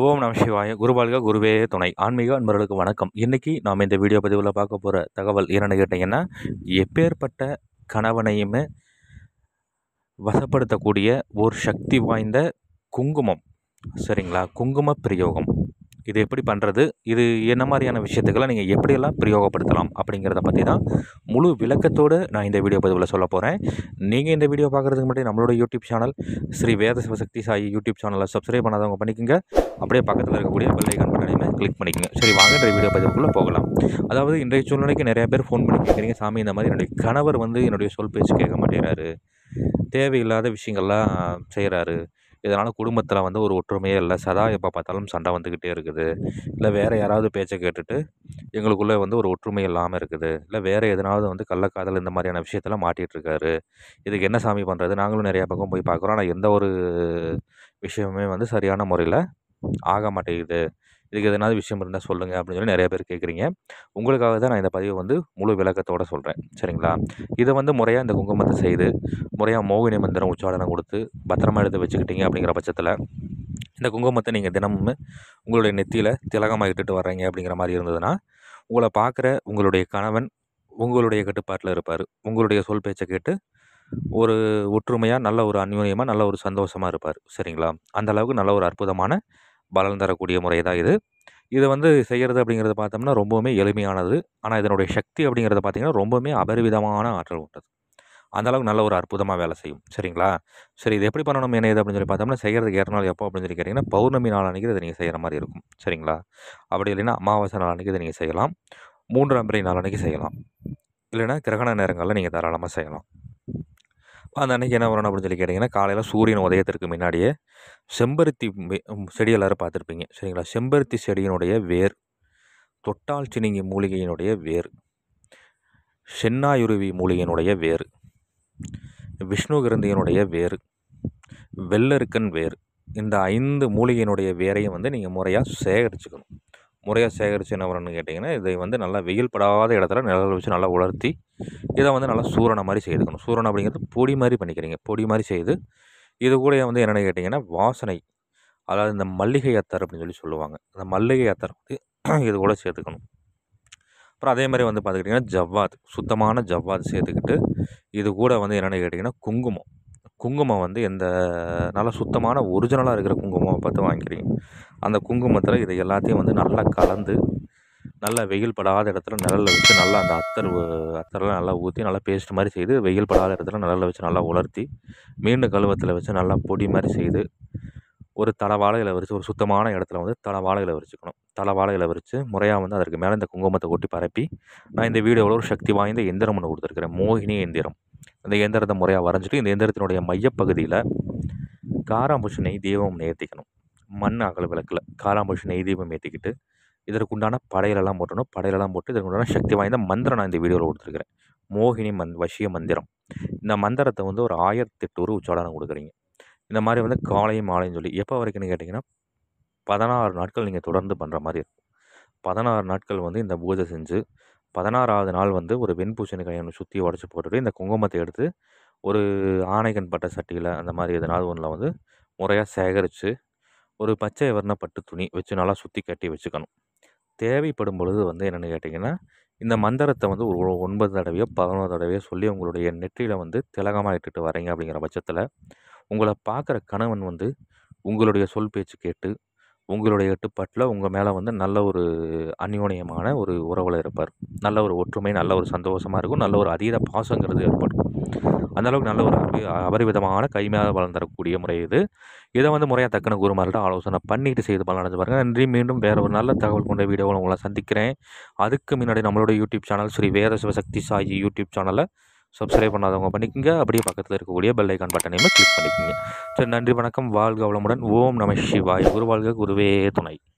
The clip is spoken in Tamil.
ஓம் நம சிவாய குருபால்க குருவே துணை ஆன்மீக அன்பர்களுக்கு வணக்கம் இன்றைக்கி நாம் இந்த வீடியோ பதிவில் பார்க்க போகிற தகவல் என்னென்னு கேட்டிங்கன்னா எப்பேற்பட்ட கணவனையுமே வசப்படுத்தக்கூடிய ஒரு சக்தி வாய்ந்த குங்குமம் சரிங்களா குங்கும பிரயோகம் இது எப்படி பண்ணுறது இது என்ன மாதிரியான விஷயத்துக்கெல்லாம் நீங்கள் எப்படியெல்லாம் பிரயோகப்படுத்தலாம் அப்படிங்கிறத பற்றி தான் முழு விளக்கத்தோடு நான் இந்த வீடியோ பதிவில் சொல்ல போகிறேன் நீங்கள் இந்த வீடியோ பார்க்குறதுக்கு முன்னாடி நம்மளோட YouTube channel Sri Veda Sivasakthi Sai YouTube சேனலை சப்ஸ்கிரைப் பண்ணாதவங்க பண்ணிக்கோங்க அப்படியே பக்கத்தில் இருக்கக்கூடிய கண் பட்டனையுமே கிளிக் பண்ணிக்கோங்க சரி வாங்க இந்த வீடியோ பதிவுக்குள்ளே போகலாம் அதாவது இன்றைய சூழ்நிலைக்கு நிறையா பேர் ஃபோன் பண்ணி கேட்குறீங்க சாமி இந்த மாதிரி என்னுடைய கணவர் வந்து என்னுடைய சொல் பேச்சு கேட்க மாட்டேறாரு தேவையில்லாத விஷயங்கள்லாம் செய்கிறாரு இதனால் குடும்பத்தில் வந்து ஒரு ஒற்றுமையே இல்லை சதா எப்போ பார்த்தாலும் சண்டை வந்துக்கிட்டே இருக்குது இல்லை வேறு யாராவது பேச்சை கேட்டுட்டு எங்களுக்குள்ளே வந்து ஒரு ஒற்றுமை இல்லாமல் இருக்குது இல்லை வேறு எதனாவது வந்து கள்ளக்காதல் இந்த மாதிரியான விஷயத்தில் மாட்டிகிட்ருக்காரு இதுக்கு என்ன சாமி பண்ணுறது நாங்களும் நிறையா பக்கம் போய் பார்க்குறோம் ஆனால் எந்த ஒரு விஷயமுமே வந்து சரியான முறையில் ஆக மாட்டேங்குது இதுக்கு எதனாவது விஷயம் இருந்தால் சொல்லுங்கள் அப்படின்னு சொல்லி நிறைய பேர் கேட்குறீங்க உங்களுக்காக தான் நான் இந்த பதிவை வந்து முழு விளக்கத்தோடு சொல்கிறேன் சரிங்களா இதை வந்து முறையாக இந்த குங்குமத்தை செய்து முறையாக மோகினி மந்திரம் உச்சாடனம் கொடுத்து பத்திரமா எடுத்து வச்சுக்கிட்டீங்க அப்படிங்கிற பட்சத்தில் இந்த குங்குமத்தை நீங்கள் தினமும் உங்களுடைய நெத்தியில் திலகமாக இட்டுட்டு வர்றீங்க அப்படிங்கிற மாதிரி இருந்ததுன்னா உங்களை பார்க்குற உங்களுடைய கணவன் உங்களுடைய கட்டுப்பாட்டில் இருப்பார் உங்களுடைய சொல் பேச்சை கேட்டு ஒரு ஒற்றுமையாக நல்ல ஒரு அந்யூனியமாக நல்ல ஒரு சந்தோஷமாக இருப்பார் சரிங்களா அந்தளவுக்கு நல்ல ஒரு அற்புதமான பலன் தரக்கூடிய முறை தான் இது இதை வந்து செய்கிறது அப்படிங்கிறது பார்த்தோம்னா ரொம்பவுமே எளிமையானது ஆனால் இதனுடைய சக்தி அப்படிங்கிறத பார்த்திங்கன்னா ரொம்பவுமே அபரிவிதமான ஆற்றல் கொண்டது அந்தளவுக்கு நல்ல ஒரு அற்புதமாக வேலை செய்யும் சரிங்களா சரி இது எப்படி பண்ணணும் என்ன இது அப்படின்னு சொல்லி பார்த்தோம்னா செய்கிறதுக்கு ஏற்ற நாள் எப்போ அப்படின்னு சொல்லி கேட்டிங்கன்னா பௌர்ணமி நாள் அன்றைக்கி இதை நீங்கள் செய்கிற மாதிரி இருக்கும் சரிங்களா அப்படி இல்லைன்னா அமாவாசை நாள் அன்றைக்கி இதை நீங்கள் செய்யலாம் மூன்றாம் பிறை நாள் அன்றைக்கி செய்யலாம் இல்லைனா கிரகண நேரங்களில் நீங்கள் தாராளமாக செய்யலாம் அந்த அன்றைக்கி என்ன வரணும் அப்படின்னு சொல்லி கேட்டிங்கன்னா காலையில் சூரியன் உதயத்திற்கு முன்னாடியே செம்பருத்தி செடி எல்லோரும் பார்த்துருப்பீங்க சரிங்களா செம்பருத்தி செடியினுடைய வேர் தொட்டால் சினிங்கி மூலிகையினுடைய வேர் சென்னாயுருவி மூலிகையினுடைய வேர் விஷ்ணு கிருந்தியினுடைய வேர் வெள்ளருக்கன் வேர் இந்த ஐந்து மூலிகையினுடைய வேரையும் வந்து நீங்கள் முறையாக சேகரிச்சுக்கணும் முறையாக சேகரித்து என்ன பண்ணணும்னு கேட்டிங்கன்னா இதை வந்து நல்லா வெயில் படாத இடத்துல நிழல் வச்சு நல்லா உலர்த்தி இதை வந்து நல்லா சூரணம் மாதிரி செய்துக்கணும் சூரணம் அப்படிங்கிறது பொடி மாதிரி பண்ணிக்கிறீங்க பொடி மாதிரி செய்து இது கூட வந்து என்னென்னு கேட்டிங்கன்னா வாசனை அதாவது இந்த மல்லிகை அத்தர் அப்படின்னு சொல்லி சொல்லுவாங்க இந்த மல்லிகை அத்தர் வந்து இது கூட சேர்த்துக்கணும் அப்புறம் அதே மாதிரி வந்து பார்த்துக்கிட்டிங்கன்னா ஜவ்வாத் சுத்தமான ஜவ்வாத் சேர்த்துக்கிட்டு இது கூட வந்து என்னென்னு கேட்டிங்கன்னா குங்குமம் குங்குமம் வந்து எந்த நல்ல சுத்தமான ஒரிஜினலாக இருக்கிற குங்குமம் பார்த்து வாங்கிக்கிறீங்க அந்த குங்குமத்தில் இதை எல்லாத்தையும் வந்து நல்லா கலந்து நல்லா வெயில் படாத இடத்துல நிழலில் வச்சு நல்லா அந்த அத்தர் அத்தரெலாம் நல்லா ஊற்றி நல்லா பேஸ்ட் மாதிரி செய்து வெயில் படாத இடத்துல நிழலில் வச்சு நல்லா உலர்த்தி மீண்டும் கழுவத்தில் வச்சு நல்லா பொடி மாதிரி செய்து ஒரு தலை வாழையில் விரித்து ஒரு சுத்தமான இடத்துல வந்து தலை வாழையில் விரிச்சுக்கணும் தலை வாழையில் விரித்து முறையாக வந்து அதற்கு மேலே இந்த குங்குமத்தை கொட்டி பரப்பி நான் இந்த வீடியோவில் ஒரு சக்தி வாய்ந்த எந்திரம் ஒன்று கொடுத்துருக்கிறேன் மோகினி எந்திரம் இந்த எந்திரத்தை முறையாக வரைஞ்சிட்டு இந்த எந்திரத்தினுடைய மையப்பகுதியில் காராம்பூச்சி தெய்வம் நேர்த்திக்கணும் மண் அகல விளக்கில் காராம்பூசி நெய் தீபம் ஏற்றிக்கிட்டு இதற்குண்டான படையிலெல்லாம் போட்டணும் படையிலெல்லாம் போட்டு இதற்குண்டான சக்தி வாய்ந்த மந்திரம் நான் இந்த வீடியோவில் கொடுத்துருக்குறேன் மோகினி மந் வசிய மந்திரம் இந்த மந்திரத்தை வந்து ஒரு ஆயிரத்தி எட்டு உச்சாடனம் கொடுக்குறீங்க இந்த மாதிரி வந்து காலையும் மாலையும் சொல்லி எப்போ வரைக்கும்னு கேட்டிங்கன்னா பதினாறு நாட்கள் நீங்கள் தொடர்ந்து பண்ணுற மாதிரி இருக்கும் பதினாறு நாட்கள் வந்து இந்த பூஜை செஞ்சு பதினாறாவது நாள் வந்து ஒரு வெண்பூசணிக்காய் ஒன்று சுற்றி உடச்சி போட்டுட்டு இந்த குங்குமத்தை எடுத்து ஒரு ஆணைகன் பட்ட சட்டியில் அந்த மாதிரி எதனாவது ஒன்றில் வந்து முறையாக சேகரித்து ஒரு பச்சை வர்ண பட்டு துணி வச்சு நல்லா சுற்றி கட்டி வச்சுக்கணும் தேவைப்படும் பொழுது வந்து என்னென்னு கேட்டிங்கன்னா இந்த மந்திரத்தை வந்து ஒரு ஒன்பது தடவையோ பதினோரு தடவையோ சொல்லி உங்களுடைய நெற்றியில் வந்து திலகமாக இட்டுட்டு வரீங்க அப்படிங்கிற பட்சத்தில் உங்களை பார்க்குற கணவன் வந்து உங்களுடைய சொல் பேச்சு கேட்டு உங்களுடைய எட்டுப்பாட்டில் உங்கள் மேலே வந்து நல்ல ஒரு அந்யோன்யமான ஒரு உறவில் இருப்பார் நல்ல ஒரு ஒற்றுமை நல்ல ஒரு சந்தோஷமாக இருக்கும் நல்ல ஒரு அதீத பாசங்கிறது ஏற்படும் அந்தளவுக்கு நல்ல ஒரு அபரிவிதமான கைமையாக பலன் தரக்கூடிய முறை இது இதை வந்து முறையாக தக்கன குருமார்கிட்ட ஆலோசனை பண்ணிட்டு செய்து பலன் அடைஞ்சு பாருங்கள் நன்றி மீண்டும் வேறு ஒரு நல்ல தகவல் கொண்ட வீடியோவில் உங்களை சந்திக்கிறேன் அதுக்கு முன்னாடி நம்மளோட YouTube channel Sri Veda Sivasakthi Sai YouTube சேனலை சப்ஸ்கிரைப் பண்ணாதவங்க பண்ணிக்கோங்க அப்படியே பக்கத்தில் இருக்கக்கூடிய பெல் ஐக்கான் பட்டனையுமே கிளிக் பண்ணிக்கோங்க சரி நன்றி வணக்கம் வாழ்க வளமுடன் ஓம் நம சிவாய் குருவாழ்க குருவே துணை